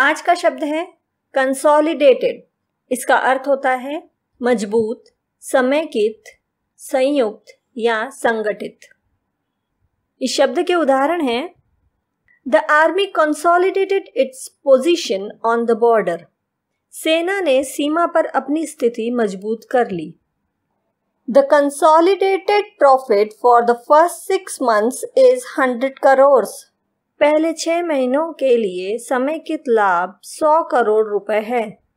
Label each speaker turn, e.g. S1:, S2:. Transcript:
S1: आज का शब्द है कंसोलिडेटेड इसका अर्थ होता है मजबूत समेकित संयुक्त या संगठित इस शब्द के उदाहरण हैं the army consolidated its position on the border सेना ने सीमा पर अपनी स्थिति मजबूत कर ली the consolidated profit for the first six months is hundred crores. पहले छः महीनों के लिए समेकित लाभ सौ करोड़ रुपए है